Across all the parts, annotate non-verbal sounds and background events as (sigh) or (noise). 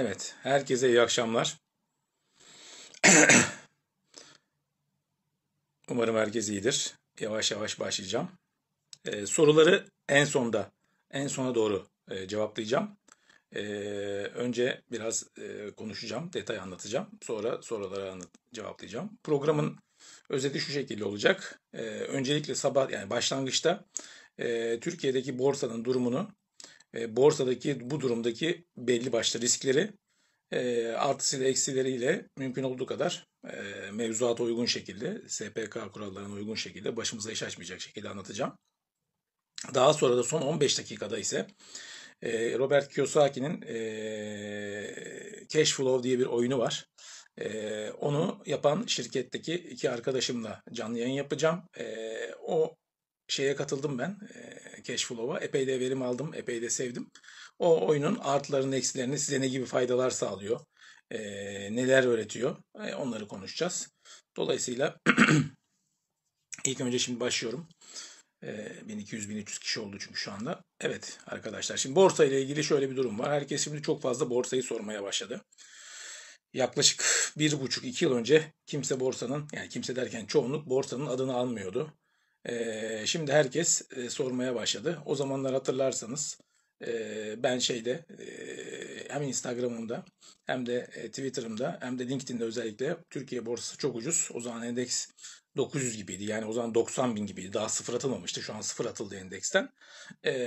Evet, herkese iyi akşamlar. (clears throat) Umarım herkes iyidir. Yavaş yavaş başlayacağım. Ee, soruları en sonda, en sona doğru e, cevaplayacağım. Ee, önce biraz e, konuşacağım, detay anlatacağım. Sonra sorulara anlat cevaplayacağım. Programın özeti şu şekilde olacak. Ee, öncelikle sabah, yani başlangıçta e, Türkiye'deki borsanın durumunu e, borsadaki bu durumdaki belli başlı riskleri e, artısıyla eksileriyle mümkün olduğu kadar e, mevzuata uygun şekilde, SPK kurallarına uygun şekilde başımıza iş açmayacak şekilde anlatacağım. Daha sonra da son 15 dakikada ise e, Robert Kiyosaki'nin e, Cash Flow diye bir oyunu var. E, onu yapan şirketteki iki arkadaşımla canlı yayın yapacağım. E, o şeye katıldım ben. E, Cashflow'a. Epey de verim aldım. Epey de sevdim. O oyunun artlarını, eksilerini size ne gibi faydalar sağlıyor? E, neler öğretiyor? E, onları konuşacağız. Dolayısıyla (clears throat) ilk önce şimdi başlıyorum. E, 1200-1300 kişi oldu çünkü şu anda. Evet arkadaşlar şimdi borsa ile ilgili şöyle bir durum var. Herkes şimdi çok fazla borsayı sormaya başladı yaklaşık bir buçuk iki yıl önce kimse borsanın yani kimse derken çoğunluk borsanın adını almıyordu şimdi herkes sormaya başladı. O zamanlar hatırlarsanız ben şeyde hem Instagram'ımda hem de e, Twitter'ımda hem de LinkedIn'de özellikle Türkiye borsası çok ucuz. O zaman endeks 900 gibiydi. Yani o zaman 90 bin gibiydi. Daha sıfır atılmamıştı. Şu an sıfır atıldı endeksten.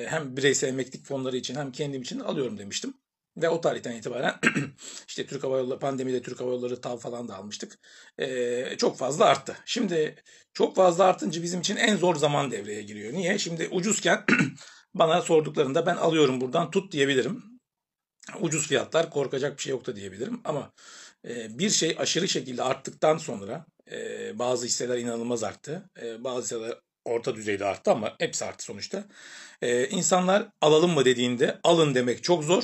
hem bireysel emeklilik fonları için hem kendim için alıyorum demiştim. Ve o tarihten itibaren (clears throat) işte Türk Hava Yolları pandemide Türk Hava Yolları TAV falan da almıştık. Ee, çok fazla arttı. Şimdi çok fazla artınca bizim için en zor zaman devreye giriyor. Niye? Şimdi ucuzken (clears throat) bana sorduklarında ben alıyorum buradan tut diyebilirim. Ucuz fiyatlar korkacak bir şey yok da diyebilirim. Ama e, bir şey aşırı şekilde arttıktan sonra e, bazı hisseler inanılmaz arttı. E, bazı hisseler orta düzeyde arttı ama hepsi arttı sonuçta. Ee, insanlar alalım mı dediğinde alın demek çok zor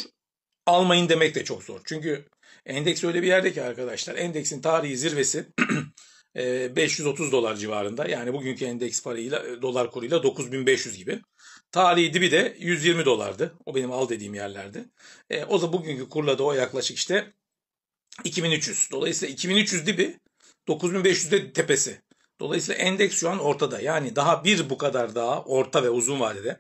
almayın demek de çok zor. Çünkü endeks öyle bir yerde ki arkadaşlar endeksin tarihi zirvesi 530 (clears throat) e, dolar civarında. Yani bugünkü endeks parayla e, dolar kuruyla 9500 gibi. Tarihi dibi de 120 dolardı. O benim al dediğim yerlerde. E, o da bugünkü kurla da o yaklaşık işte 2300. Dolayısıyla 2300 dibi 9500'de tepesi. Dolayısıyla endeks şu an ortada. Yani daha bir bu kadar daha orta ve uzun vadede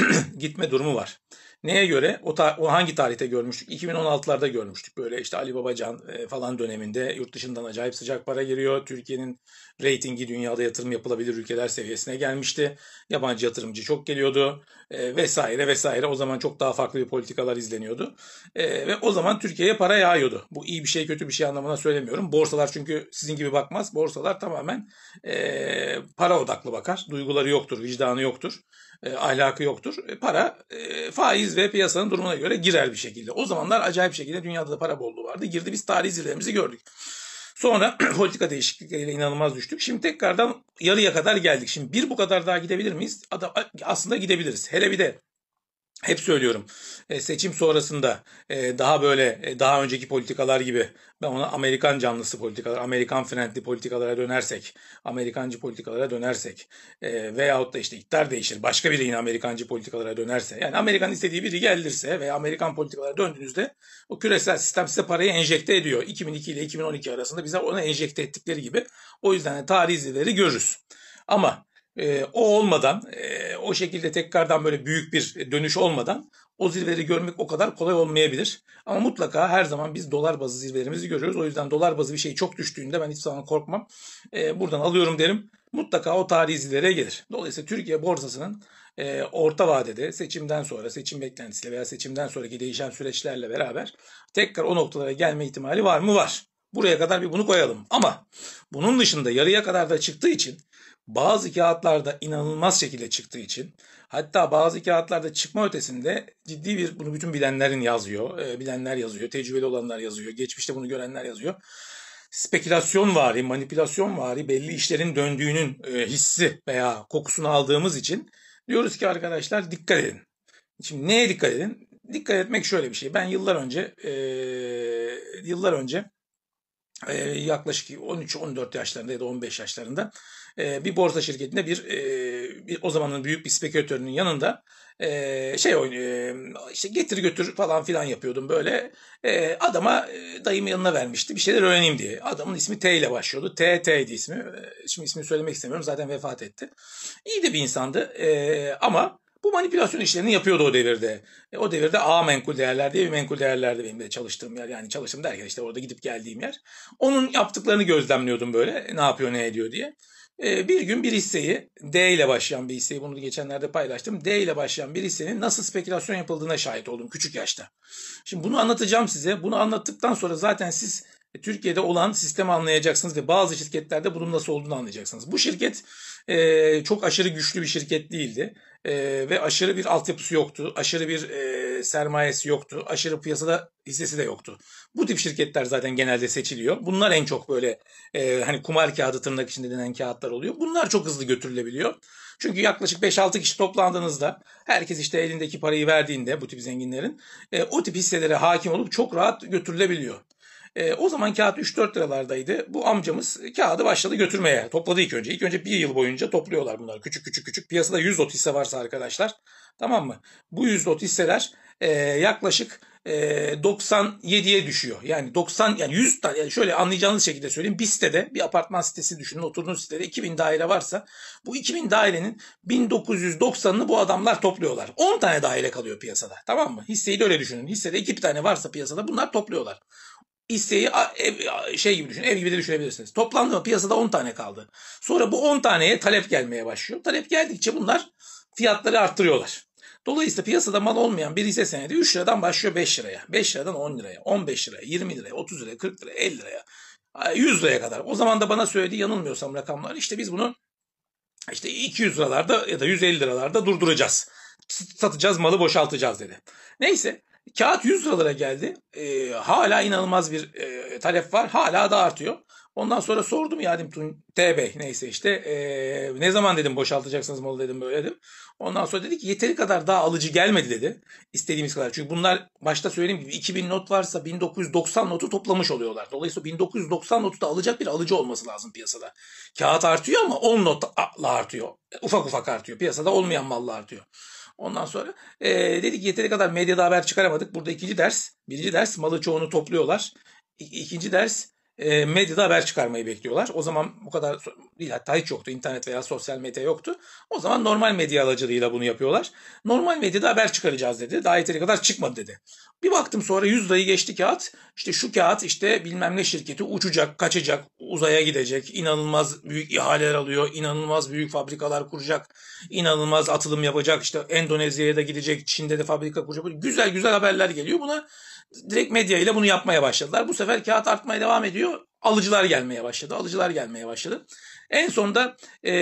(clears throat) gitme durumu var. Neye göre? O, ta- o hangi tarihte görmüştük? 2016'larda görmüştük. Böyle işte Ali Babacan e, falan döneminde yurt dışından acayip sıcak para giriyor. Türkiye'nin reytingi dünyada yatırım yapılabilir ülkeler seviyesine gelmişti. Yabancı yatırımcı çok geliyordu e, vesaire vesaire. O zaman çok daha farklı bir politikalar izleniyordu. E, ve o zaman Türkiye'ye para yağıyordu. Bu iyi bir şey kötü bir şey anlamına söylemiyorum. Borsalar çünkü sizin gibi bakmaz. Borsalar tamamen e, para odaklı bakar. Duyguları yoktur, vicdanı yoktur e, ahlakı yoktur. E, para e, faiz ve piyasanın durumuna göre girer bir şekilde. O zamanlar acayip şekilde dünyada da para bolluğu vardı. Girdi biz tarih zirvemizi gördük. Sonra (clears throat) politika değişiklikleriyle inanılmaz düştük. Şimdi tekrardan yarıya kadar geldik. Şimdi bir bu kadar daha gidebilir miyiz? Adam, aslında gidebiliriz. Hele bir de hep söylüyorum e, seçim sonrasında e, daha böyle e, daha önceki politikalar gibi ben ona Amerikan canlısı politikalar, Amerikan frentli politikalara dönersek, Amerikancı politikalara dönersek e, veyahut da işte iktidar değişir başka biri yine Amerikancı politikalara dönerse yani Amerikan istediği biri gelirse veya Amerikan politikalara döndüğünüzde o küresel sistem size parayı enjekte ediyor. 2002 ile 2012 arasında bize ona enjekte ettikleri gibi o yüzden de tarih izleri görürüz. Ama e, o olmadan e, o şekilde tekrardan böyle büyük bir dönüş olmadan o zirveleri görmek o kadar kolay olmayabilir. Ama mutlaka her zaman biz dolar bazı zirvelerimizi görüyoruz. O yüzden dolar bazı bir şey çok düştüğünde ben hiç zaman korkmam. E, buradan alıyorum derim. Mutlaka o tarihi zirvelere gelir. Dolayısıyla Türkiye borsasının e, orta vadede seçimden sonra seçim beklentisiyle veya seçimden sonraki değişen süreçlerle beraber tekrar o noktalara gelme ihtimali var mı? Var. Buraya kadar bir bunu koyalım. Ama bunun dışında yarıya kadar da çıktığı için bazı kağıtlarda inanılmaz şekilde çıktığı için hatta bazı kağıtlarda çıkma ötesinde ciddi bir bunu bütün bilenlerin yazıyor. E, bilenler yazıyor, tecrübeli olanlar yazıyor, geçmişte bunu görenler yazıyor. Spekülasyon vari, manipülasyon vari belli işlerin döndüğünün e, hissi veya kokusunu aldığımız için diyoruz ki arkadaşlar dikkat edin. Şimdi neye dikkat edin? Dikkat etmek şöyle bir şey. Ben yıllar önce e, yıllar önce e, yaklaşık 13-14 yaşlarında ya da 15 yaşlarında ee, bir borsa şirketinde bir, e, bir o zamanın büyük bir spekülatörünün yanında e, şey oynuyor e, işte getir götür falan filan yapıyordum böyle. adama dayım yanına vermişti bir şeyler öğreneyim diye. Adamın ismi T ile başlıyordu. T T'ydi ismi. Şimdi ismini söylemek istemiyorum zaten vefat etti. iyi de bir insandı ama bu manipülasyon işlerini yapıyordu o devirde. E, o devirde A menkul değerler diye bir menkul değerlerde benim de çalıştığım yer. Yani çalıştığım derken işte orada gidip geldiğim yer. Onun yaptıklarını gözlemliyordum böyle ne yapıyor ne ediyor diye. Ee, bir gün bir hisseyi D ile başlayan bir hisseyi bunu geçenlerde paylaştım. D ile başlayan bir hissenin nasıl spekülasyon yapıldığına şahit oldum küçük yaşta. Şimdi bunu anlatacağım size. Bunu anlattıktan sonra zaten siz e, Türkiye'de olan sistemi anlayacaksınız ve bazı şirketlerde bunun nasıl olduğunu anlayacaksınız. Bu şirket e, çok aşırı güçlü bir şirket değildi. E, ve aşırı bir altyapısı yoktu. Aşırı bir e, sermayesi yoktu. Aşırı piyasada hissesi de yoktu. Bu tip şirketler zaten genelde seçiliyor. Bunlar en çok böyle e, hani kumar kağıdı tırnak içinde denen kağıtlar oluyor. Bunlar çok hızlı götürülebiliyor. Çünkü yaklaşık 5-6 kişi toplandığınızda herkes işte elindeki parayı verdiğinde bu tip zenginlerin e, o tip hisselere hakim olup çok rahat götürülebiliyor. E, o zaman kağıt 3-4 liralardaydı. Bu amcamız kağıdı başladı götürmeye. Topladı ilk önce. İlk önce bir yıl boyunca topluyorlar bunları. Küçük küçük küçük. Piyasada 100 lot hisse varsa arkadaşlar. Tamam mı? Bu 100 lot hisseler e, yaklaşık e, 97'ye düşüyor. Yani 90 yani 100 tane yani şöyle anlayacağınız şekilde söyleyeyim. Bir sitede bir apartman sitesi düşünün. Oturduğunuz sitede 2000 daire varsa bu 2000 dairenin 1990'ını bu adamlar topluyorlar. 10 tane daire kalıyor piyasada. Tamam mı? Hisseyi de öyle düşünün. Hissede 2 tane varsa piyasada bunlar topluyorlar isteği ev, şey gibi düşün, ev gibi de düşünebilirsiniz. Toplamda piyasada 10 tane kaldı. Sonra bu 10 taneye talep gelmeye başlıyor. Talep geldikçe bunlar fiyatları arttırıyorlar. Dolayısıyla piyasada mal olmayan bir hisse senedi 3 liradan başlıyor 5 liraya. 5 liradan 10 liraya, 15 liraya, 20 liraya, 30 liraya, 40 liraya, 50 liraya, 100 liraya kadar. O zaman da bana söyledi yanılmıyorsam rakamlar işte biz bunu işte 200 liralarda ya da 150 liralarda durduracağız. Satacağız malı boşaltacağız dedi. Neyse Kağıt 100 liralara geldi. E, hala inanılmaz bir e, talep var. Hala da artıyor. Ondan sonra sordum ya dedim TB neyse işte e, ne zaman dedim boşaltacaksınız malı dedim böyle dedim. Ondan sonra dedi ki yeteri kadar daha alıcı gelmedi dedi. İstediğimiz kadar. Çünkü bunlar başta söyleyeyim gibi 2000 not varsa 1990 notu toplamış oluyorlar. Dolayısıyla 1990 notu da alacak bir alıcı olması lazım piyasada. Kağıt artıyor ama 10 notla artıyor. E, ufak ufak artıyor. Piyasada olmayan mallar artıyor. Ondan sonra e, dedik yeteri kadar medyada haber çıkaramadık. Burada ikinci ders, birinci ders malı çoğunu topluyorlar. İ- ikinci ders e, medyada haber çıkarmayı bekliyorlar. O zaman bu kadar değil hatta hiç yoktu. internet veya sosyal medya yoktu. O zaman normal medya aracılığıyla bunu yapıyorlar. Normal medyada haber çıkaracağız dedi. Daha yeteri kadar çıkmadı dedi. Bir baktım sonra 100 lirayı geçti kağıt. İşte şu kağıt işte bilmem ne şirketi uçacak, kaçacak, uzaya gidecek. inanılmaz büyük ihaleler alıyor. inanılmaz büyük fabrikalar kuracak. inanılmaz atılım yapacak. İşte Endonezya'ya da gidecek. Çin'de de fabrika kuracak. güzel güzel haberler geliyor. Buna direkt medya ile bunu yapmaya başladılar. Bu sefer kağıt artmaya devam ediyor. Alıcılar gelmeye başladı. Alıcılar gelmeye başladı. En sonunda e,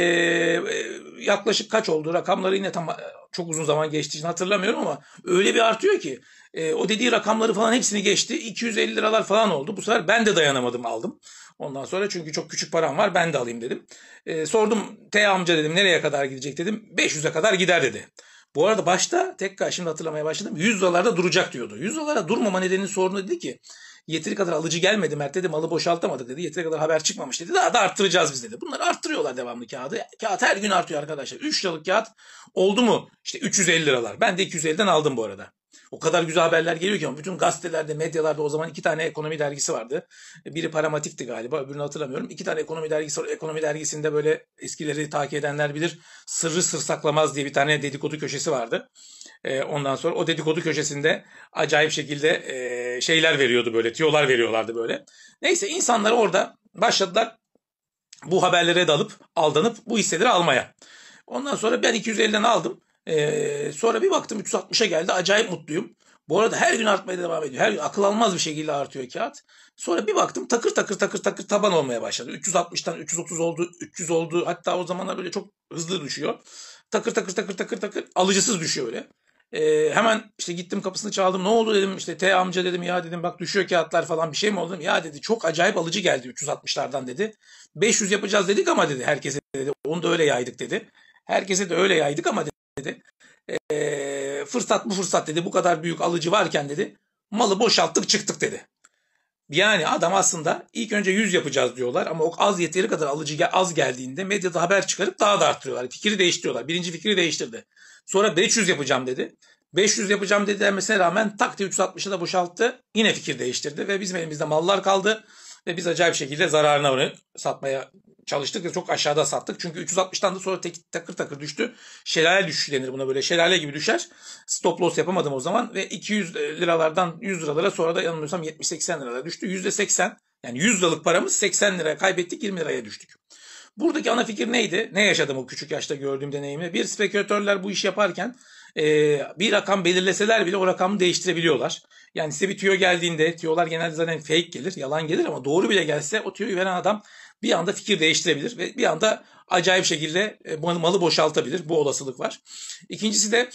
yaklaşık kaç oldu rakamları yine tam çok uzun zaman geçtiği için hatırlamıyorum ama öyle bir artıyor ki e, o dediği rakamları falan hepsini geçti. 250 liralar falan oldu. Bu sefer ben de dayanamadım aldım. Ondan sonra çünkü çok küçük param var ben de alayım dedim. E, sordum T amca dedim nereye kadar gidecek dedim. 500'e kadar gider dedi. Bu arada başta tekrar şimdi hatırlamaya başladım. 100 dolarda duracak diyordu. 100 dolara durmama nedeni sorunu dedi ki Yeteri kadar alıcı gelmedi Mert dedi malı boşaltamadık dedi. Yeteri kadar haber çıkmamış dedi. Daha da arttıracağız biz dedi. Bunları arttırıyorlar devamlı kağıdı. Kağıt her gün artıyor arkadaşlar. 3 liralık kağıt oldu mu işte 350 liralar. Ben de 250'den aldım bu arada. O kadar güzel haberler geliyor ki ama bütün gazetelerde, medyalarda o zaman iki tane ekonomi dergisi vardı. Biri Paramatik'ti galiba, öbürünü hatırlamıyorum. İki tane ekonomi dergisi var. Ekonomi dergisinde böyle eskileri takip edenler bilir. Sırrı sır saklamaz diye bir tane dedikodu köşesi vardı. E, ondan sonra o dedikodu köşesinde acayip şekilde e, şeyler veriyordu böyle, tiyolar veriyorlardı böyle. Neyse insanlar orada başladılar bu haberlere dalıp aldanıp bu hisseleri almaya. Ondan sonra ben 250'den aldım. E, sonra bir baktım 360'a geldi. Acayip mutluyum. Bu arada her gün artmaya devam ediyor. Her gün akıl almaz bir şekilde artıyor kağıt. Sonra bir baktım takır takır takır takır taban olmaya başladı. 360'tan 330 oldu, 300 oldu. Hatta o zamanlar böyle çok hızlı düşüyor. Takır takır takır takır takır alıcısız düşüyor öyle. E, hemen işte gittim kapısını çaldım. Ne oldu dedim. İşte T amca dedim ya dedim bak düşüyor kağıtlar falan bir şey mi oldu dedim. Ya dedi çok acayip alıcı geldi 360'lardan dedi. 500 yapacağız dedik ama dedi herkese dedi. Onu da öyle yaydık dedi. Herkese de öyle yaydık ama dedi. E, fırsat bu fırsat dedi. Bu kadar büyük alıcı varken dedi. Malı boşalttık çıktık dedi. Yani adam aslında ilk önce 100 yapacağız diyorlar ama o az yeteri kadar alıcı az geldiğinde medyada haber çıkarıp daha da arttırıyorlar. Fikri değiştiriyorlar. Birinci fikri değiştirdi. Sonra 500 yapacağım dedi. 500 yapacağım dedi demesine rağmen tak diye 360'ı da boşalttı. Yine fikir değiştirdi ve bizim elimizde mallar kaldı. Ve biz acayip şekilde zararına onu satmaya çalıştık ve çok aşağıda sattık. Çünkü 360'tan da sonra tek, takır takır düştü. Şelale düşüşü denir buna böyle. Şelale gibi düşer. Stop loss yapamadım o zaman ve 200 e, liralardan 100 liralara sonra da yanılmıyorsam 70-80 liralara düştü. %80 yani 100 liralık paramız 80 liraya kaybettik 20 liraya düştük. Buradaki ana fikir neydi? Ne yaşadım o küçük yaşta gördüğüm deneyimle? Bir spekülatörler bu iş yaparken e, bir rakam belirleseler bile o rakamı değiştirebiliyorlar. Yani size bir tüyo geldiğinde tüyolar genelde zaten fake gelir, yalan gelir ama doğru bile gelse o tüyoyu veren adam bir anda fikir değiştirebilir ve bir anda acayip şekilde e, malı boşaltabilir. Bu olasılık var. İkincisi de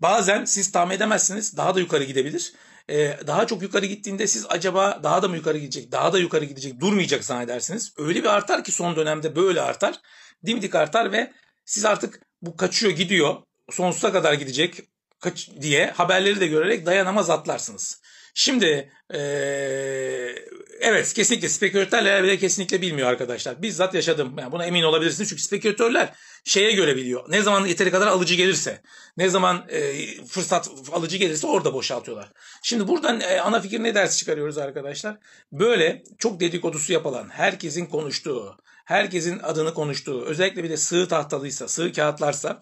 bazen siz tahmin edemezsiniz daha da yukarı gidebilir e, daha çok yukarı gittiğinde siz acaba daha da mı yukarı gidecek, daha da yukarı gidecek durmayacak zannedersiniz. Öyle bir artar ki son dönemde böyle artar. Dimdik artar ve siz artık bu kaçıyor gidiyor sonsuza kadar gidecek kaç diye haberleri de görerek dayanamaz atlarsınız. Şimdi ee, evet kesinlikle spekülatörler bile kesinlikle bilmiyor arkadaşlar. Bizzat yaşadım. Yani buna emin olabilirsiniz çünkü spekülatörler şeye göre biliyor. Ne zaman yeteri kadar alıcı gelirse, ne zaman e, fırsat alıcı gelirse orada boşaltıyorlar. Şimdi buradan e, ana fikir ne ders çıkarıyoruz arkadaşlar? Böyle çok dedikodusu yapılan, herkesin konuştuğu, herkesin adını konuştuğu, özellikle bir de sığ tahtalıysa, sığ kağıtlarsa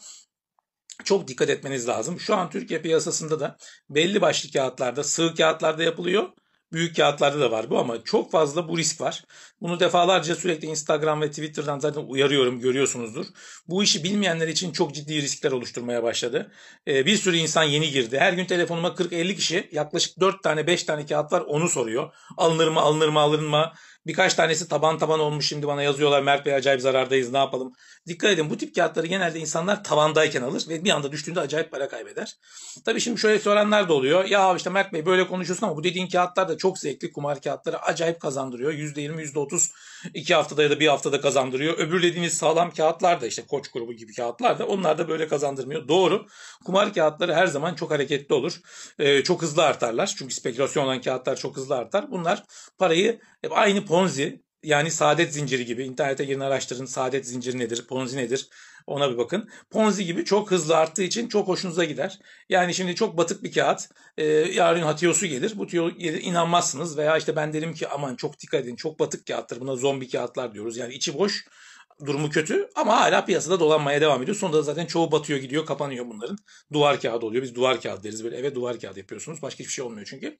çok dikkat etmeniz lazım. Şu an Türkiye piyasasında da belli başlı kağıtlarda, sığ kağıtlarda yapılıyor büyük kağıtlarda da var bu ama çok fazla bu risk var. Bunu defalarca sürekli Instagram ve Twitter'dan zaten uyarıyorum görüyorsunuzdur. Bu işi bilmeyenler için çok ciddi riskler oluşturmaya başladı. Ee, bir sürü insan yeni girdi. Her gün telefonuma 40-50 kişi yaklaşık 4 tane 5 tane kağıt var onu soruyor. Alınır mı alınır mı alınır mı? Birkaç tanesi taban taban olmuş şimdi bana yazıyorlar Mert Bey acayip zarardayız ne yapalım. Dikkat edin bu tip kağıtları genelde insanlar tavandayken alır ve bir anda düştüğünde acayip para kaybeder. Tabii şimdi şöyle soranlar da oluyor. Ya işte Mert Bey böyle konuşuyorsun ama bu dediğin kağıtlar da çok zevkli kumar kağıtları acayip kazandırıyor. yüzde yirmi yüzde otuz iki haftada ya da bir haftada kazandırıyor. Öbür dediğiniz sağlam kağıtlar da işte koç grubu gibi kağıtlar da onlar da böyle kazandırmıyor. Doğru kumar kağıtları her zaman çok hareketli olur. Ee, çok hızlı artarlar çünkü spekülasyon olan kağıtlar çok hızlı artar. Bunlar parayı hep aynı Ponzi yani saadet zinciri gibi internete girin araştırın saadet zinciri nedir, Ponzi nedir ona bir bakın. Ponzi gibi çok hızlı arttığı için çok hoşunuza gider. Yani şimdi çok batık bir kağıt e, yarın hatiyosu gelir. Bu tiyo gelir inanmazsınız veya işte ben derim ki aman çok dikkat edin çok batık kağıttır buna zombi kağıtlar diyoruz. Yani içi boş durumu kötü ama hala piyasada dolanmaya devam ediyor. Sonunda zaten çoğu batıyor gidiyor kapanıyor bunların. Duvar kağıdı oluyor. Biz duvar kağıdı deriz böyle eve duvar kağıdı yapıyorsunuz. Başka hiçbir şey olmuyor çünkü.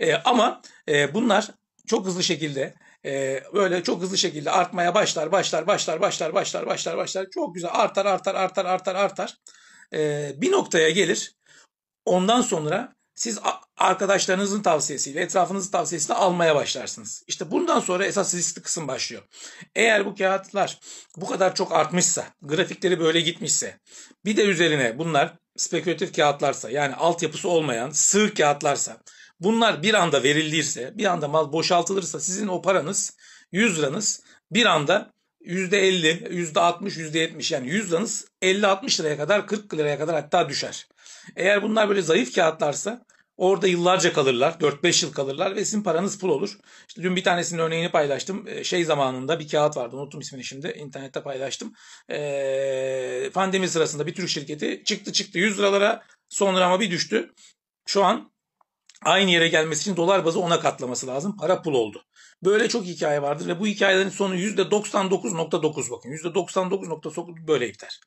E, ama e, bunlar çok hızlı şekilde e, böyle çok hızlı şekilde artmaya başlar, başlar, başlar, başlar, başlar, başlar, başlar. Çok güzel artar, artar, artar, artar, artar. E, bir noktaya gelir. Ondan sonra siz arkadaşlarınızın tavsiyesiyle, etrafınızın tavsiyesiyle almaya başlarsınız. İşte bundan sonra esas riskli kısım başlıyor. Eğer bu kağıtlar bu kadar çok artmışsa, grafikleri böyle gitmişse, bir de üzerine bunlar spekülatif kağıtlarsa, yani altyapısı olmayan sığ kağıtlarsa, Bunlar bir anda verilirse, bir anda mal boşaltılırsa sizin o paranız, 100 liranız bir anda %50, %60, %70 yani 100 liranız 50-60 liraya kadar, 40 liraya kadar hatta düşer. Eğer bunlar böyle zayıf kağıtlarsa Orada yıllarca kalırlar. 4-5 yıl kalırlar ve sizin paranız pul olur. İşte dün bir tanesinin örneğini paylaştım. Ee, şey zamanında bir kağıt vardı. Unuttum ismini şimdi. internette paylaştım. Ee, pandemi sırasında bir Türk şirketi çıktı çıktı 100 liralara. Sonra ama bir düştü. Şu an aynı yere gelmesi için dolar bazı ona katlaması lazım. Para pul oldu. Böyle çok hikaye vardır ve bu hikayelerin sonu %99.9 bakın. %99.9 böyle biter.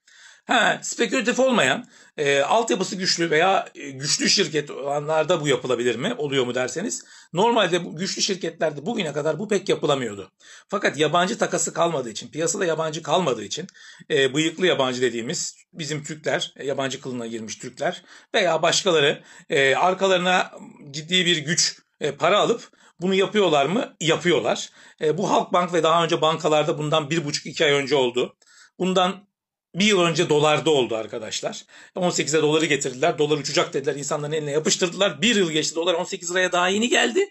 Ha, spekülatif olmayan, e, altyapısı güçlü veya e, güçlü şirket olanlarda bu yapılabilir mi? Oluyor mu derseniz. Normalde bu, güçlü şirketlerde bugüne kadar bu pek yapılamıyordu. Fakat yabancı takası kalmadığı için, piyasada yabancı kalmadığı için e, bıyıklı yabancı dediğimiz bizim Türkler, e, yabancı kılına girmiş Türkler veya başkaları e, arkalarına ciddi bir güç, e, para alıp bunu yapıyorlar mı? Yapıyorlar. E, bu Halkbank ve daha önce bankalarda bundan bir buçuk iki ay önce oldu. Bundan bir yıl önce dolarda oldu arkadaşlar. 18'e doları getirdiler. Dolar uçacak dediler. insanların eline yapıştırdılar. Bir yıl geçti dolar 18 liraya daha yeni geldi.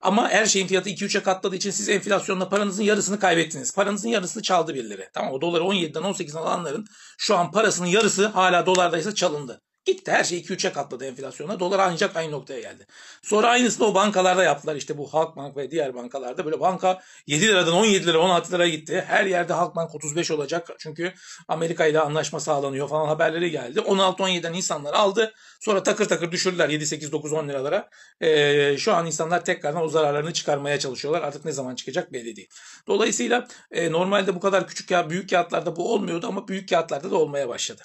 Ama her şeyin fiyatı 2-3'e katladığı için siz enflasyonla paranızın yarısını kaybettiniz. Paranızın yarısını çaldı birileri. Tamam o doları 17'den 18'den alanların şu an parasının yarısı hala dolardaysa çalındı. Gitti her şey 2-3'e katladı enflasyona. Dolar ancak aynı noktaya geldi. Sonra aynısını o bankalarda yaptılar. İşte bu Halkbank ve diğer bankalarda böyle banka 7 liradan 17 lira 16 lira gitti. Her yerde Halkbank 35 olacak. Çünkü Amerika ile anlaşma sağlanıyor falan haberleri geldi. 16-17'den insanlar aldı. Sonra takır takır düşürdüler 7-8-9-10 liralara. Ee, şu an insanlar tekrardan o zararlarını çıkarmaya çalışıyorlar. Artık ne zaman çıkacak belli değil. Dolayısıyla e, normalde bu kadar küçük ya büyük kağıtlarda bu olmuyordu ama büyük kağıtlarda da olmaya başladı.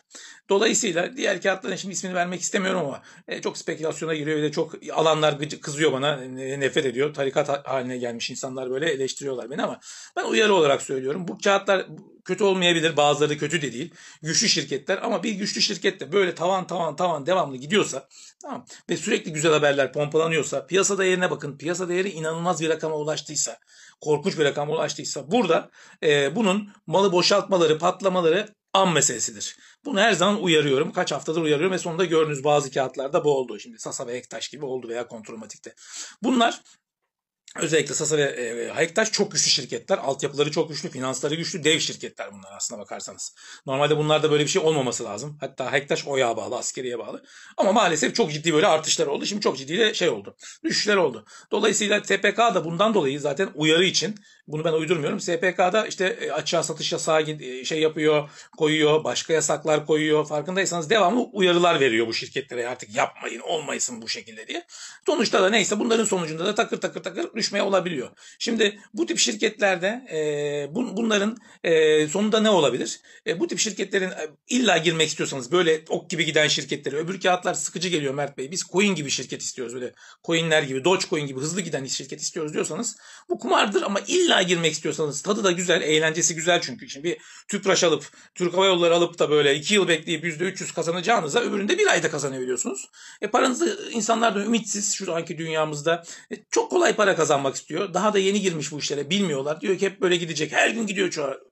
Dolayısıyla diğer kağıtların şimdi Şimdi ismini vermek istemiyorum ama e, çok spekülasyona giriyor ve de çok alanlar kızıyor bana. E, nefret ediyor. Tarikat haline gelmiş insanlar böyle eleştiriyorlar beni ama ben uyarı olarak söylüyorum. Bu kağıtlar kötü olmayabilir. Bazıları kötü de değil. Güçlü şirketler ama bir güçlü şirket de böyle tavan tavan tavan devamlı gidiyorsa tamam ve sürekli güzel haberler pompalanıyorsa piyasa değerine bakın. Piyasa değeri inanılmaz bir rakama ulaştıysa korkunç bir rakama ulaştıysa burada e, bunun malı boşaltmaları, patlamaları an meselesidir. Bunu her zaman uyarıyorum. Kaç haftadır uyarıyorum ve sonunda gördüğünüz bazı kağıtlarda bu oldu. Şimdi Sasa ve hektaş gibi oldu veya Kontrolmatik'te. Bunlar özellikle Sasa e, ve hektaş çok güçlü şirketler. Altyapıları çok güçlü, finansları güçlü, dev şirketler bunlar aslına bakarsanız. Normalde bunlarda böyle bir şey olmaması lazım. Hatta hektaş oya bağlı, askeriye bağlı. Ama maalesef çok ciddi böyle artışlar oldu. Şimdi çok ciddi de şey oldu. Düşüşler oldu. Dolayısıyla TPK da bundan dolayı zaten uyarı için bunu ben uydurmuyorum. SPK'da işte e, açığa satış yasağı e, şey yapıyor, koyuyor, başka yasaklar koyuyor. Farkındaysanız devamlı uyarılar veriyor bu şirketlere artık yapmayın, olmayısın bu şekilde diye. Sonuçta da neyse bunların sonucunda da takır takır takır düşmeye olabiliyor. Şimdi bu tip şirketlerde e, bun, bunların e, sonunda ne olabilir? E, bu tip şirketlerin e, illa girmek istiyorsanız böyle ok gibi giden şirketleri öbür kağıtlar sıkıcı geliyor Mert Bey. Biz coin gibi şirket istiyoruz böyle coinler gibi, Dogecoin gibi hızlı giden şirket istiyoruz diyorsanız bu kumardır ama illa girmek istiyorsanız tadı da güzel, eğlencesi güzel çünkü. Şimdi bir tüpraş alıp, Türk Hava Yolları alıp da böyle 2 yıl bekleyip %300 kazanacağınıza öbüründe bir ayda kazanabiliyorsunuz. E paranızı insanlar da ümitsiz şu anki dünyamızda. E, çok kolay para kazanmak istiyor. Daha da yeni girmiş bu işlere bilmiyorlar. Diyor ki hep böyle gidecek. Her gün gidiyor çoğu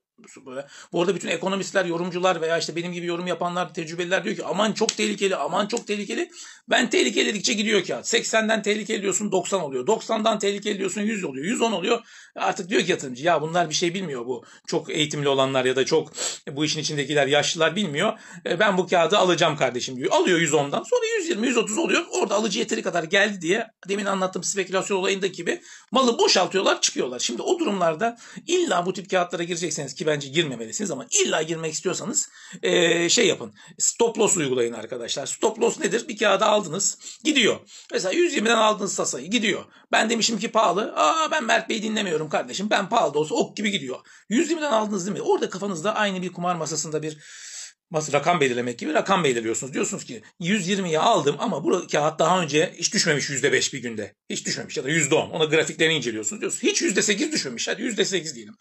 bu arada bütün ekonomistler, yorumcular veya işte benim gibi yorum yapanlar, tecrübeliler diyor ki aman çok tehlikeli, aman çok tehlikeli. Ben tehlikeli dedikçe gidiyor kağıt. 80'den tehlikeli diyorsun 90 oluyor. 90'dan tehlikeli diyorsun 100 oluyor. 110 oluyor. Artık diyor ki yatırımcı ya bunlar bir şey bilmiyor bu. Çok eğitimli olanlar ya da çok e, bu işin içindekiler yaşlılar bilmiyor. E, ben bu kağıdı alacağım kardeşim diyor. Alıyor 110'dan sonra 120, 130 oluyor. Orada alıcı yeteri kadar geldi diye demin anlattığım spekülasyon olayındaki gibi malı boşaltıyorlar çıkıyorlar. Şimdi o durumlarda illa bu tip kağıtlara girecekseniz ki bence girmemelisiniz ama illa girmek istiyorsanız e, şey yapın. Stop loss uygulayın arkadaşlar. Stop loss nedir? Bir kağıda aldınız gidiyor. Mesela 120'den aldınız tasayı gidiyor. Ben demişim ki pahalı. Aa ben Mert Bey'i dinlemiyorum kardeşim. Ben pahalı da olsa ok gibi gidiyor. 120'den aldınız değil mi? Orada kafanızda aynı bir kumar masasında bir rakam belirlemek gibi rakam belirliyorsunuz. Diyorsunuz ki 120'yi aldım ama bu kağıt daha önce hiç düşmemiş %5 bir günde. Hiç düşmemiş ya da %10. Ona grafiklerini inceliyorsunuz. Diyorsunuz hiç %8 düşmemiş. Hadi %8 diyelim.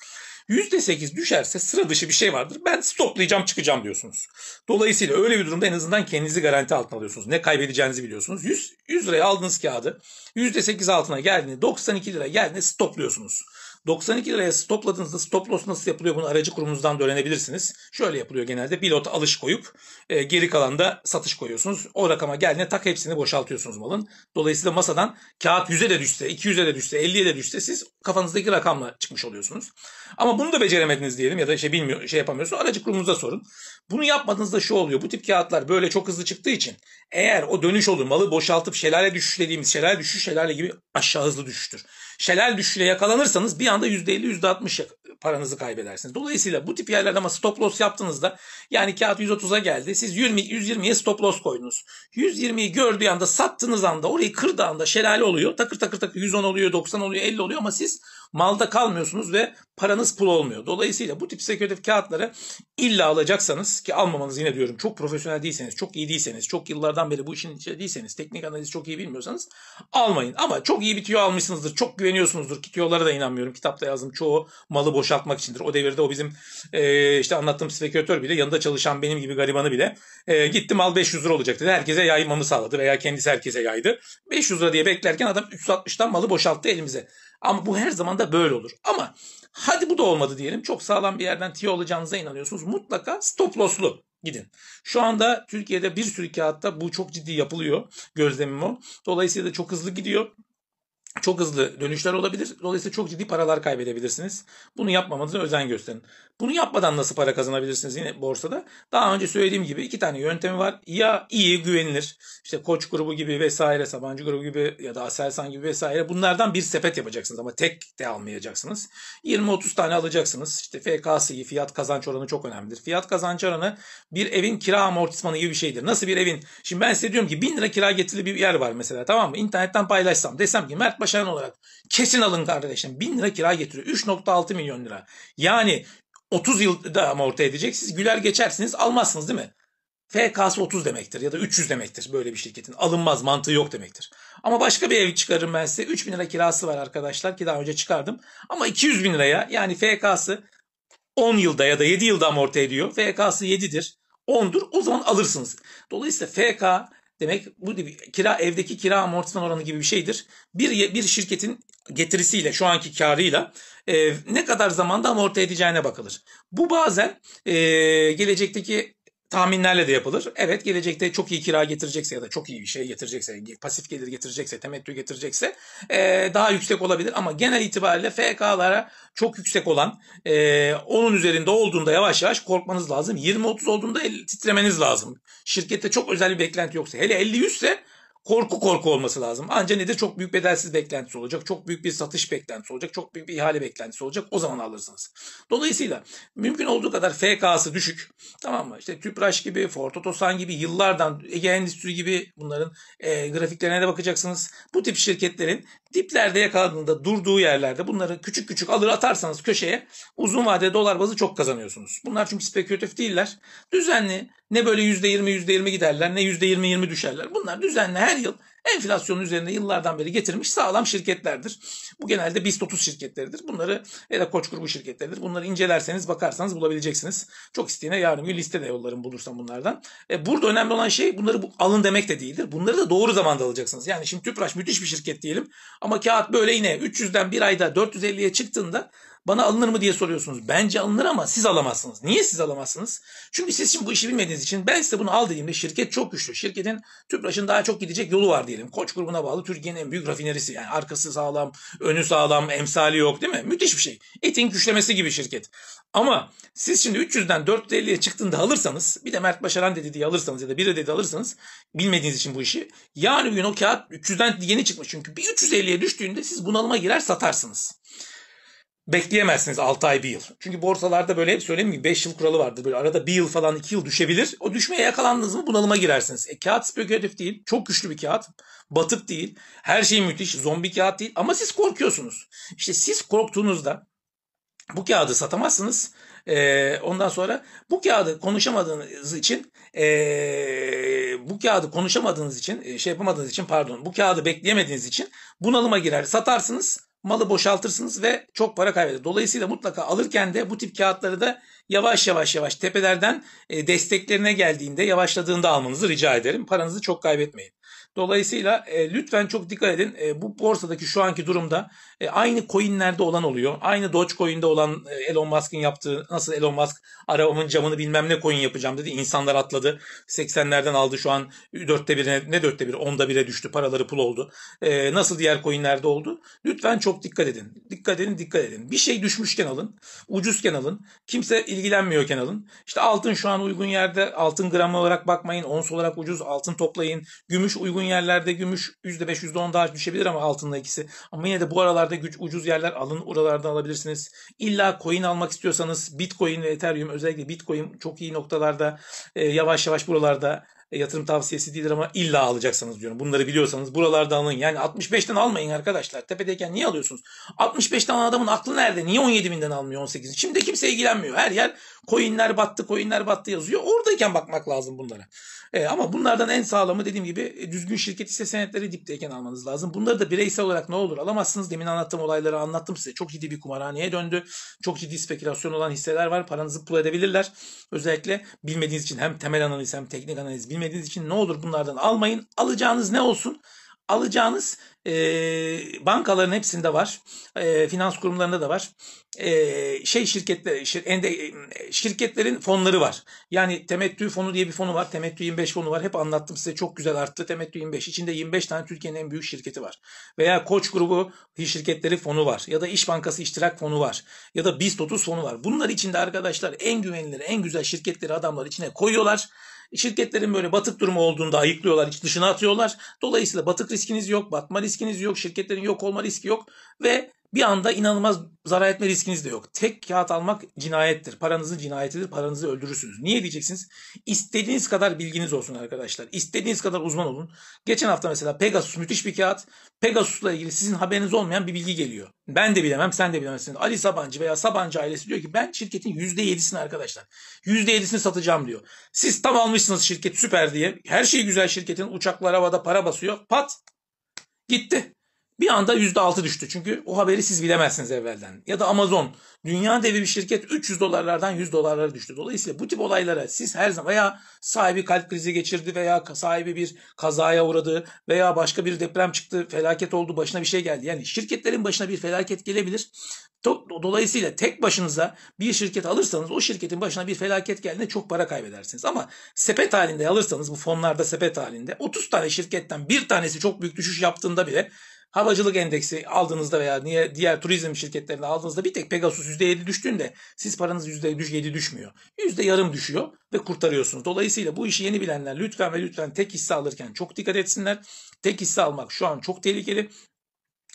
%8 düşerse sıra dışı bir şey vardır. Ben stoplayacağım çıkacağım diyorsunuz. Dolayısıyla öyle bir durumda en azından kendinizi garanti altına alıyorsunuz. Ne kaybedeceğinizi biliyorsunuz. 100, 100 liraya aldığınız kağıdı %8 altına geldiğinde 92 lira geldiğinde stopluyorsunuz. 92 liraya stopladığınızda stop loss nasıl yapılıyor bunu aracı kurumunuzdan da öğrenebilirsiniz. Şöyle yapılıyor genelde bir lot alış koyup e, geri da satış koyuyorsunuz. O rakama geldiğinde tak hepsini boşaltıyorsunuz malın. Dolayısıyla masadan kağıt 100'e de düşse, 200'e de düşse, 50'ye de düşse siz kafanızdaki rakamla çıkmış oluyorsunuz. Ama bunu da beceremediniz diyelim ya da şey bilmiyor, şey yapamıyorsunuz. Aracı kurumunuza sorun. Bunu yapmadığınızda şu oluyor. Bu tip kağıtlar böyle çok hızlı çıktığı için eğer o dönüş olur malı boşaltıp şelale düşüş dediğimiz şelale düşüş şelale gibi aşağı hızlı düşüştür. Şelale düşüşüyle yakalanırsanız bir anda %50 %60 paranızı kaybedersiniz. Dolayısıyla bu tip yerlerde ama stop loss yaptığınızda yani kağıt 130'a geldi. Siz 120 120'ye stop loss koydunuz. 120'yi gördüğü anda sattığınız anda orayı kırdığı anda şelale oluyor. Takır takır takır 110 oluyor, 90 oluyor, 50 oluyor ama siz malda kalmıyorsunuz ve paranız pul olmuyor. Dolayısıyla bu tip seküritif kağıtları illa alacaksanız ki almamanız yine diyorum çok profesyonel değilseniz, çok iyi değilseniz, çok yıllardan beri bu işin içinde değilseniz, teknik analiz çok iyi bilmiyorsanız almayın. Ama çok iyi bir tüyo almışsınızdır, çok güveniyorsunuzdur ki tüyolara da inanmıyorum. Kitapta yazdım çoğu malı boşaltmak içindir. O devirde o bizim e, işte anlattığım spekülatör bile yanında çalışan benim gibi garibanı bile e, gitti mal 500 lira olacak dedi. Herkese yaymamı sağladı veya kendisi herkese yaydı. 500 lira diye beklerken adam 360'tan malı boşalttı elimize. Ama bu her zaman da böyle olur. Ama hadi bu da olmadı diyelim. Çok sağlam bir yerden tiyo alacağınıza inanıyorsunuz. Mutlaka stop loss'lu gidin. Şu anda Türkiye'de bir sürü kağıtta bu çok ciddi yapılıyor gözlemim o. Dolayısıyla çok hızlı gidiyor çok hızlı dönüşler olabilir. Dolayısıyla çok ciddi paralar kaybedebilirsiniz. Bunu yapmamanıza özen gösterin. Bunu yapmadan nasıl para kazanabilirsiniz yine borsada? Daha önce söylediğim gibi iki tane yöntemi var. Ya iyi güvenilir. İşte Koç grubu gibi vesaire, Sabancı grubu gibi ya da Aselsan gibi vesaire. Bunlardan bir sepet yapacaksınız ama tek de almayacaksınız. 20-30 tane alacaksınız. İşte FKS'yi, fiyat kazanç oranı çok önemlidir. Fiyat kazanç oranı bir evin kira amortismanı gibi bir şeydir. Nasıl bir evin? Şimdi ben size diyorum ki 1000 lira kira getirili bir yer var mesela tamam mı? İnternetten paylaşsam desem ki Mert başaran olarak kesin alın kardeşim. 1000 lira kira getiriyor. 3.6 milyon lira. Yani 30 yılda amorti edeceksiniz. Güler geçersiniz almazsınız değil mi? FK'sı 30 demektir ya da 300 demektir böyle bir şirketin. Alınmaz mantığı yok demektir. Ama başka bir ev çıkarırım ben size. 3000 lira kirası var arkadaşlar ki daha önce çıkardım. Ama 200 bin liraya yani FK'sı 10 yılda ya da 7 yılda amorti ediyor. FK'sı 7'dir. 10'dur o zaman alırsınız. Dolayısıyla FK Demek bu gibi kira evdeki kira amortisman oranı gibi bir şeydir. Bir bir şirketin getirisiyle şu anki karıyla e, ne kadar zamanda amorti edeceğine bakılır. Bu bazen e, gelecekteki tahminlerle de yapılır. Evet gelecekte çok iyi kira getirecekse ya da çok iyi bir şey getirecekse, pasif gelir getirecekse, temettü getirecekse e, daha yüksek olabilir. Ama genel itibariyle FK'lara çok yüksek olan e, onun üzerinde olduğunda yavaş yavaş korkmanız lazım. 20-30 olduğunda titremeniz lazım. Şirkette çok özel bir beklenti yoksa hele 50-100 ise korku korku olması lazım. Anca nedir? Çok büyük bedelsiz beklentisi olacak. Çok büyük bir satış beklentisi olacak. Çok büyük bir ihale beklentisi olacak. O zaman alırsınız. Dolayısıyla mümkün olduğu kadar FK'sı düşük. Tamam mı? İşte Tüpraş gibi, Ford Otosan gibi, yıllardan Ege Endüstri gibi bunların e, grafiklerine de bakacaksınız. Bu tip şirketlerin Diplerde yakaladığında durduğu yerlerde bunları küçük küçük alır atarsanız köşeye uzun vadede dolar bazı çok kazanıyorsunuz. Bunlar çünkü spekülatif değiller. Düzenli ne böyle %20 %20 giderler ne %20 20 düşerler. Bunlar düzenli her yıl enflasyonun üzerinde yıllardan beri getirmiş sağlam şirketlerdir. Bu genelde BIST 30 şirketleridir. Bunları ya da Koç grubu şirketleridir. Bunları incelerseniz bakarsanız bulabileceksiniz. Çok isteyene yarın bir liste de yollarım bulursam bunlardan. E, burada önemli olan şey bunları bu, alın demek de değildir. Bunları da doğru zamanda alacaksınız. Yani şimdi Tüpraş müthiş bir şirket diyelim ama kağıt böyle yine 300'den bir ayda 450'ye çıktığında bana alınır mı diye soruyorsunuz. Bence alınır ama siz alamazsınız. Niye siz alamazsınız? Çünkü siz şimdi bu işi bilmediğiniz için ben size bunu al dediğimde şirket çok güçlü. Şirketin TÜPRAŞ'ın daha çok gidecek yolu var diyelim. Koç grubuna bağlı Türkiye'nin en büyük rafinerisi. Yani arkası sağlam, önü sağlam, emsali yok değil mi? Müthiş bir şey. Etin güçlemesi gibi şirket. Ama siz şimdi 300'den 450'ye çıktığında alırsanız bir de Mert Başaran dedi diye alırsanız ya da bir dedi alırsanız bilmediğiniz için bu işi yarın gün o kağıt 300'den yeni çıkmış çünkü bir 350'ye düştüğünde siz bunalıma girer satarsınız bekleyemezsiniz 6 ay bir yıl. Çünkü borsalarda böyle hep söylemiyorum 5 yıl kuralı vardır. Böyle arada bir yıl falan 2 yıl düşebilir. O düşmeye yakalandınız mı bunalıma girersiniz. E, kağıt spekülatif değil. Çok güçlü bir kağıt. Batık değil. Her şey müthiş. Zombi kağıt değil. Ama siz korkuyorsunuz. İşte siz korktuğunuzda bu kağıdı satamazsınız. E, ondan sonra bu kağıdı konuşamadığınız için e, bu kağıdı konuşamadığınız için e, şey yapamadığınız için pardon bu kağıdı bekleyemediğiniz için bunalıma girer satarsınız malı boşaltırsınız ve çok para kaybeder. Dolayısıyla mutlaka alırken de bu tip kağıtları da yavaş yavaş yavaş tepelerden e, desteklerine geldiğinde yavaşladığında almanızı rica ederim. Paranızı çok kaybetmeyin. Dolayısıyla e, lütfen çok dikkat edin. E, bu borsadaki şu anki durumda e, aynı coinlerde olan oluyor. Aynı Dogecoin'de olan e, Elon Musk'ın yaptığı nasıl Elon Musk arabamın camını bilmem ne coin yapacağım dedi. İnsanlar atladı. 80'lerden aldı şu an dörtte birine ne dörtte bir onda bire düştü. Paraları pul oldu. E, nasıl diğer coinlerde oldu? Lütfen çok dikkat edin. Dikkat edin dikkat edin. Bir şey düşmüşken alın. Ucuzken alın. Kimse ilgilenmiyorken alın. İşte altın şu an uygun yerde. Altın gram olarak bakmayın. Ons olarak ucuz. Altın toplayın. Gümüş uygun yerlerde gümüş %5 %10 daha düşebilir ama altınla ikisi. Ama yine de bu aralar oralarda güç ucuz yerler alın oralardan alabilirsiniz. İlla coin almak istiyorsanız Bitcoin ve Ethereum özellikle Bitcoin çok iyi noktalarda e, yavaş yavaş buralarda e, yatırım tavsiyesi değildir ama illa alacaksanız diyorum. Bunları biliyorsanız buralarda alın. Yani 65'ten almayın arkadaşlar. Tepedeyken niye alıyorsunuz? 65'ten adamın aklı nerede? Niye 17 binden almıyor 18'i? Şimdi kimse ilgilenmiyor. Her yer coinler battı, coinler battı yazıyor. Oradayken bakmak lazım bunlara. E, ama bunlardan en sağlamı dediğim gibi e, düzgün şirket hisse senetleri dipteyken almanız lazım. Bunları da bireysel olarak ne olur alamazsınız. Demin anlattığım olayları anlattım size. Çok ciddi bir kumarhaneye döndü. Çok ciddi spekülasyon olan hisseler var. Paranızı pul edebilirler. Özellikle bilmediğiniz için hem temel analiz hem teknik analiz bilmediğiniz için ne olur bunlardan almayın. Alacağınız ne olsun? Alacağınız e, bankaların hepsinde var. E, finans kurumlarında da var. E, şey şirketler, şir, ende, şirketlerin fonları var. Yani temettü fonu diye bir fonu var. Temettü 25 fonu var. Hep anlattım size çok güzel arttı. Temettü 25. İçinde 25 tane Türkiye'nin en büyük şirketi var. Veya Koç grubu şirketleri fonu var. Ya da İş Bankası İştirak fonu var. Ya da BIST 30 fonu var. Bunlar içinde arkadaşlar en güvenilir, en güzel şirketleri adamlar içine koyuyorlar. Şirketlerin böyle batık durumu olduğunda ayıklıyorlar, iç dışına atıyorlar. Dolayısıyla batık riskiniz yok, batma riskiniz yok, şirketlerin yok olma riski yok ve bir anda inanılmaz zarar etme riskiniz de yok. Tek kağıt almak cinayettir. Paranızın cinayetidir. Paranızı öldürürsünüz. Niye diyeceksiniz? İstediğiniz kadar bilginiz olsun arkadaşlar. İstediğiniz kadar uzman olun. Geçen hafta mesela Pegasus müthiş bir kağıt. Pegasus'la ilgili sizin haberiniz olmayan bir bilgi geliyor. Ben de bilemem, sen de bilemezsin. Ali Sabancı veya Sabancı ailesi diyor ki ben şirketin %7'sini arkadaşlar. %7'sini satacağım diyor. Siz tam almışsınız şirket süper diye. Her şey güzel şirketin. Uçaklar havada para basıyor. Pat. Gitti. Bir anda %6 düştü. Çünkü o haberi siz bilemezsiniz evvelden. Ya da Amazon dünya devi bir şirket 300 dolarlardan 100 dolarlara düştü. Dolayısıyla bu tip olaylara siz her zaman veya sahibi kalp krizi geçirdi veya sahibi bir kazaya uğradı veya başka bir deprem çıktı, felaket oldu, başına bir şey geldi. Yani şirketlerin başına bir felaket gelebilir. Dolayısıyla tek başınıza bir şirket alırsanız o şirketin başına bir felaket geldiğinde çok para kaybedersiniz. Ama sepet halinde alırsanız bu fonlarda sepet halinde 30 tane şirketten bir tanesi çok büyük düşüş yaptığında bile havacılık endeksi aldığınızda veya niye diğer turizm şirketlerini aldığınızda bir tek Pegasus %7 düştüğünde siz paranız %7 düşmüyor. yüzde yarım düşüyor ve kurtarıyorsunuz. Dolayısıyla bu işi yeni bilenler lütfen ve lütfen tek hisse alırken çok dikkat etsinler. Tek hisse almak şu an çok tehlikeli.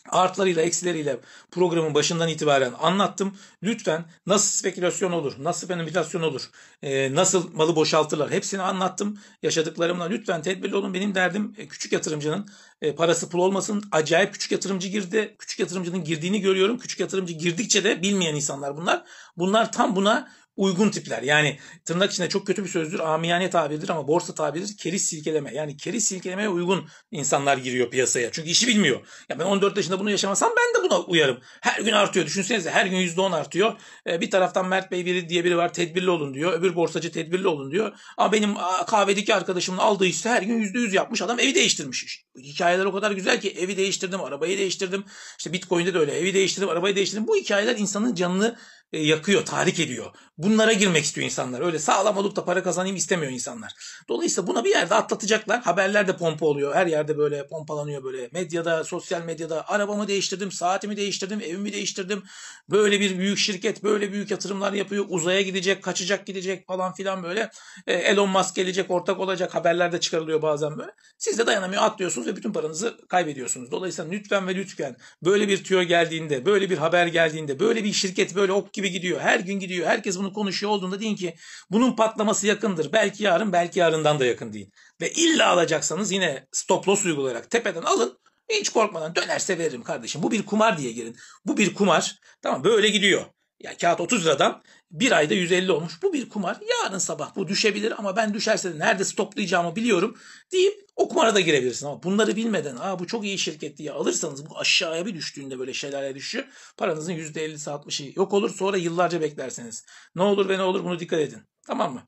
Artlarıyla eksileriyle programın başından itibaren anlattım. Lütfen nasıl spekülasyon olur, nasıl manipülasyon olur, e, nasıl malı boşaltırlar hepsini anlattım. Yaşadıklarımla lütfen tedbirli olun. Benim derdim e, küçük yatırımcının e, parası pul olmasın. Acayip küçük yatırımcı girdi. Küçük yatırımcının girdiğini görüyorum. Küçük yatırımcı girdikçe de bilmeyen insanlar bunlar. Bunlar tam buna uygun tipler. Yani tırnak içinde çok kötü bir sözdür. Amiyane tabirdir ama borsa tabiridir. Keriz silkeleme. Yani keriz silkelemeye uygun insanlar giriyor piyasaya. Çünkü işi bilmiyor. Ya ben 14 yaşında bunu yaşamasam ben de buna uyarım. Her gün artıyor. Düşünsenize her gün %10 artıyor. Ee, bir taraftan Mert Bey biri diye biri var tedbirli olun diyor. Öbür borsacı tedbirli olun diyor. Ama benim kahvedeki arkadaşımın aldığı hisse her gün %100 yapmış. Adam evi değiştirmiş. Hikayeler o kadar güzel ki evi değiştirdim, arabayı değiştirdim. İşte Bitcoin'de de öyle evi değiştirdim, arabayı değiştirdim. Bu hikayeler insanın canını e, yakıyor, tahrik ediyor. Bunlara girmek istiyor insanlar. Öyle sağlam olup da para kazanayım istemiyor insanlar. Dolayısıyla buna bir yerde atlatacaklar. Haberler de pompa oluyor. Her yerde böyle pompalanıyor böyle. Medyada, sosyal medyada arabamı değiştirdim, saatimi değiştirdim, evimi değiştirdim. Böyle bir büyük şirket, böyle büyük yatırımlar yapıyor. Uzaya gidecek, kaçacak gidecek falan filan böyle. E, Elon Musk gelecek, ortak olacak. Haberler de çıkarılıyor bazen böyle. Siz de dayanamıyor, atlıyorsunuz ve bütün paranızı kaybediyorsunuz. Dolayısıyla lütfen ve lütfen böyle bir tüyo geldiğinde, böyle bir haber geldiğinde, böyle bir şirket böyle ok gibi gibi gidiyor. Her gün gidiyor. Herkes bunu konuşuyor olduğunda deyin ki bunun patlaması yakındır. Belki yarın belki yarından da yakın deyin. Ve illa alacaksanız yine stop loss uygulayarak tepeden alın. Hiç korkmadan dönerse veririm kardeşim. Bu bir kumar diye girin. Bu bir kumar. Tamam böyle gidiyor. Ya kağıt 30 liradan bir ayda 150 olmuş. Bu bir kumar. Yarın sabah bu düşebilir ama ben düşerse de nerede stoplayacağımı biliyorum deyip o kumara da girebilirsin. Ama bunları bilmeden aa bu çok iyi şirket diye alırsanız bu aşağıya bir düştüğünde böyle şeylerle düşüyor. Paranızın %50'si 60'ı yok olur sonra yıllarca beklerseniz. Ne olur ve ne olur bunu dikkat edin. Tamam mı?